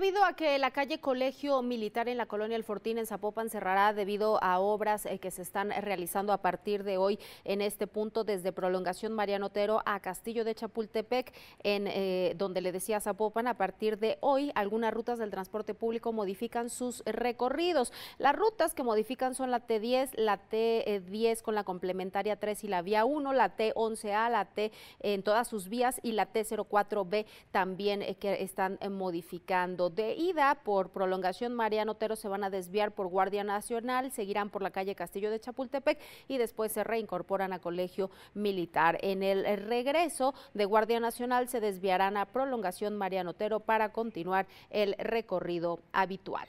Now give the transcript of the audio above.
debido a que la calle Colegio Militar en la colonia El Fortín en Zapopan cerrará debido a obras eh, que se están realizando a partir de hoy en este punto desde prolongación Mariano Otero a Castillo de Chapultepec, en eh, donde le decía Zapopan, a partir de hoy algunas rutas del transporte público modifican sus recorridos. Las rutas que modifican son la T10, la T10 con la complementaria 3 y la vía 1, la T11A, la T en todas sus vías y la T04B también eh, que están modificando de ida por prolongación Mariano Otero se van a desviar por Guardia Nacional, seguirán por la calle Castillo de Chapultepec y después se reincorporan a Colegio Militar. En el regreso de Guardia Nacional se desviarán a prolongación Mariano Otero para continuar el recorrido habitual.